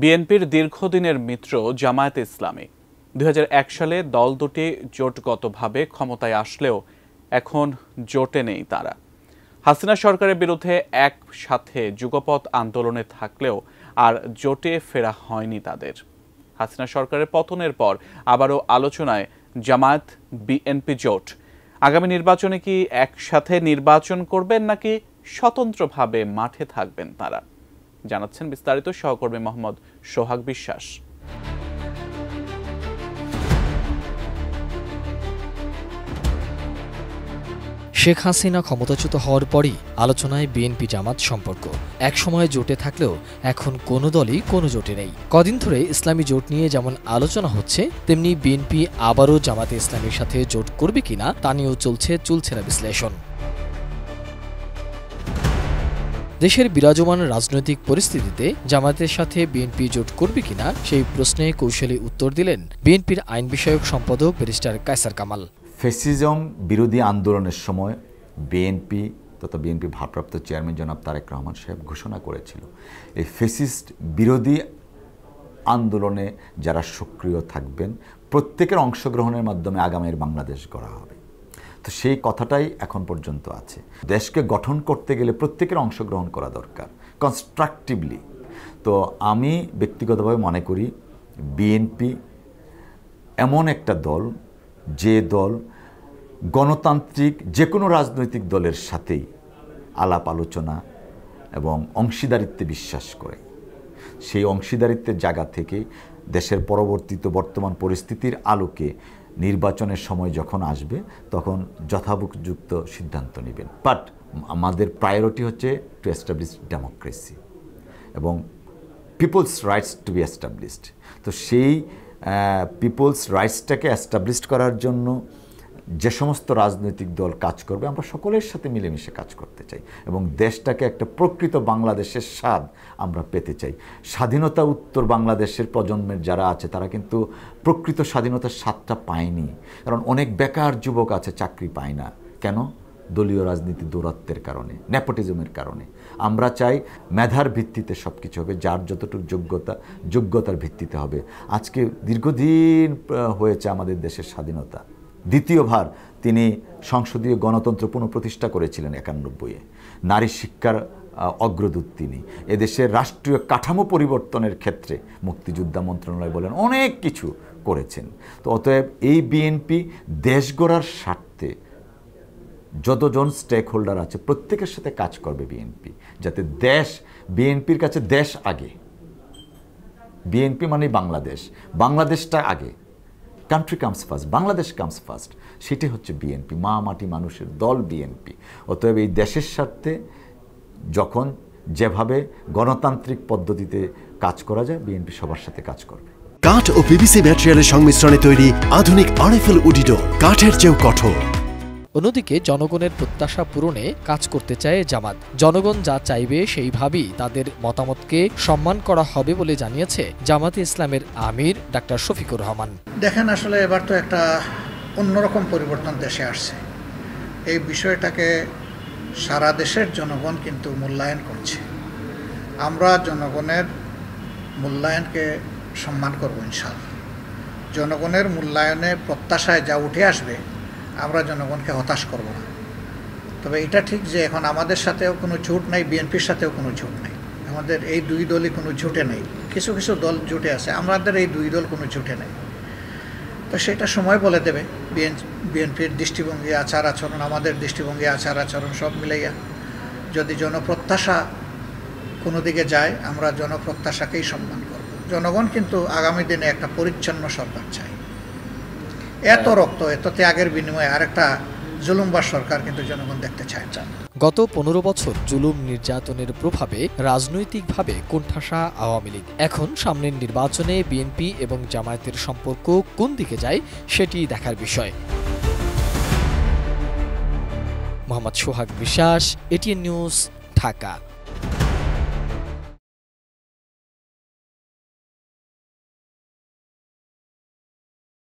বিএনপির দীর্ঘদিনের মিত্র জামায়াতে ইসলামী দুই সালে দল দুটি জোটগতভাবে ক্ষমতায় আসলেও এখন জোটে নেই তারা হাসিনা সরকারের বিরুদ্ধে একসাথে যুগপথ আন্দোলনে থাকলেও আর জোটে ফেরা হয়নি তাদের হাসিনা সরকারের পতনের পর আবারও আলোচনায় জামায়াত বিএনপি জোট আগামী নির্বাচনে কি একসাথে নির্বাচন করবেন নাকি স্বতন্ত্রভাবে মাঠে থাকবেন তারা জানাচ্ছেন বিস্তারিত সহকর্মী মোহাম্মদ সোহাগ বিশ্বাস শেখ হাসিনা ক্ষমতাচ্যুত হওয়ার পরই আলোচনায় বিএনপি জামাত সম্পর্ক একসময় জোটে থাকলেও এখন কোনো দলই কোনো জোটে নেই কদিন ধরে ইসলামী জোট নিয়ে যেমন আলোচনা হচ্ছে তেমনি বিএনপি আবারও জামাতে ইসলামের সাথে জোট করবে কিনা তা নিয়েও চলছে চুলছেরা বিশ্লেষণ দেশের বিরাজমান রাজনৈতিক পরিস্থিতিতে জামাতের সাথে বিএনপি জোট করবে কিনা সেই প্রশ্নে কৌশলী উত্তর দিলেন বিএনপির আইন বিষয়ক সম্পাদক ব্যারিস্টার কায়সার কামাল ফেসিজম বিরোধী আন্দোলনের সময় বিএনপি তথা বিএনপি ভারপ্রাপ্ত চেয়ারম্যান জনাব তারেক রহমান সাহেব ঘোষণা করেছিল এই ফেসিস্ট বিরোধী আন্দোলনে যারা সক্রিয় থাকবেন প্রত্যেকের অংশগ্রহণের মাধ্যমে আগামীর বাংলাদেশ গড়া হবে তো সেই কথাটাই এখন পর্যন্ত আছে দেশকে গঠন করতে গেলে প্রত্যেকের অংশগ্রহণ করা দরকার কনস্ট্রাকটিভলি তো আমি ব্যক্তিগতভাবে মনে করি বিএনপি এমন একটা দল যে দল গণতান্ত্রিক যে কোনো রাজনৈতিক দলের সাথেই আলাপ আলোচনা এবং অংশীদারিত্বে বিশ্বাস করে সেই অংশীদারিত্বের জায়গা থেকে দেশের পরবর্তীত বর্তমান পরিস্থিতির আলোকে নির্বাচনের সময় যখন আসবে তখন যথাযুক্ত সিদ্ধান্ত নেবেন বাট আমাদের প্রায়োরিটি হচ্ছে টু এস্টাবলিশ ডেমোক্রেসি এবং people's rights to be established তো সেই পিপলস রাইটসটাকে অ্যাস্টাবলিশ করার জন্য যে সমস্ত রাজনৈতিক দল কাজ করবে আমরা সকলের সাথে মিলেমিশে কাজ করতে চাই এবং দেশটাকে একটা প্রকৃত বাংলাদেশের স্বাদ আমরা পেতে চাই স্বাধীনতা উত্তর বাংলাদেশের প্রজন্মের যারা আছে তারা কিন্তু প্রকৃত স্বাধীনতার স্বাদটা পায়নি কারণ অনেক বেকার যুবক আছে চাকরি পায় না কেন দলীয় রাজনীতি দূরত্বের কারণে নেপোটিজমের কারণে আমরা চাই মেধার ভিত্তিতে সব কিছু হবে যার যতটুকু যোগ্যতা যোগ্যতার ভিত্তিতে হবে আজকে দীর্ঘদিন হয়েছে আমাদের দেশের স্বাধীনতা দ্বিতীয়বার তিনি সংসদীয় গণতন্ত্র পুনঃপ্রতিষ্ঠা করেছিলেন একানব্বইয়ে নারী শিক্ষার অগ্রদূত তিনি এদেশের রাষ্ট্রীয় কাঠামো পরিবর্তনের ক্ষেত্রে মুক্তিযোদ্ধা মন্ত্রণালয় বলেন অনেক কিছু করেছেন তো অতএব এই বিএনপি দেশ গড়ার স্বার্থে যতজন স্টেক হোল্ডার আছে প্রত্যেকের সাথে কাজ করবে বিএনপি যাতে দেশ বিএনপির কাছে দেশ আগে বিএনপি মানে বাংলাদেশ বাংলাদেশটা আগে country comes first Bangladesh comes first সেটি হচ্ছে বিএনপি মা মাটি মানুষের দল বিএনপি অতএব এই দেশের স্বার্থে যখন যেভাবে গণতান্ত্রিক পদ্ধতিতে কাজ করা যায় বিএনপি সবার সাথে কাজ করবে কাঠ ও পিভিসি ম্যাটেরিয়ালের সংমিশ্রণে তৈরি আধুনিক আরএফএল উডিডো কাঠের চেয়েও কঠোর অন্যদিকে জনগণের প্রত্যাশা পূরণে কাজ করতে চায় জামাত জনগণ যা চাইবে সেইভাবেই তাদের মতামতকে সম্মান করা হবে বলে জানিয়েছে জামাতে ইসলামের আমির ডাক্তার শফিকুর রহমান দেখেন আসলে এবার তো একটা অন্যরকম পরিবর্তন দেশে আসছে এই বিষয়টাকে সারা দেশের জনগণ কিন্তু মূল্যায়ন করছে আমরা জনগণের মূল্যায়নকে সম্মান করব ইনশাল জনগণের মূল্যায়নে প্রত্যাশায় যা উঠে আসবে আমরা জনগণকে হতাশ করব না তবে এটা ঠিক যে এখন আমাদের সাথেও কোনো ঝুট নাই বিএনপির সাথেও কোনো ঝুট নাই আমাদের এই দুই দলই কোনো ঝুটে নেই কিছু কিছু দল জুটে আছে আমাদের এই দুই দল কোনো ঝুটে নেই তো সেটা সময় বলে দেবে বিএনপির দৃষ্টিভঙ্গি আচার আচরণ আমাদের দৃষ্টিভঙ্গি আচার আচরণ সব মিলাইয়া যদি জনপ্রত্যাশা কোনো দিকে যায় আমরা জনপ্রত্যাশাকেই সম্মান করব জনগণ কিন্তু আগামী দিনে একটা পরিচ্ছন্ন সরকার চায় এত রক্ত এত ত্যাগের বিনিময়ে আরেকটা একটা জুলুমবার সরকার কিন্তু জনগণ দেখতে চায় না গত পনেরো বছর জুলুম নির্যাতনের প্রভাবে রাজনৈতিকভাবে কোণঠাসা আওয়ামী লীগ এখন সামনের নির্বাচনে বিএনপি এবং জামায়াতের সম্পর্ক কোন দিকে যায় সেটি দেখার বিষয় মোহাম্মদ সোহাগ বিশ্বাস এটিএন নিউজ ঢাকা